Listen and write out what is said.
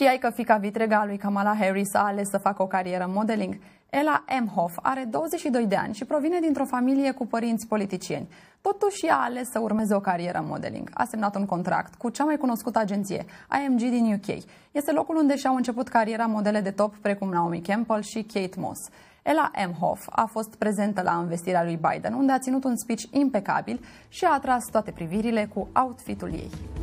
Știai că fica vitrega a lui Kamala Harris a ales să facă o carieră în modeling? Ella Emhoff are 22 de ani și provine dintr-o familie cu părinți politicieni. Totuși, ea a ales să urmeze o carieră în modeling. A semnat un contract cu cea mai cunoscută agenție, IMG din UK. Este locul unde și-au început cariera modele de top precum Naomi Campbell și Kate Moss. Ella Emhoff a fost prezentă la investirea lui Biden, unde a ținut un speech impecabil și a atras toate privirile cu outfitul ei.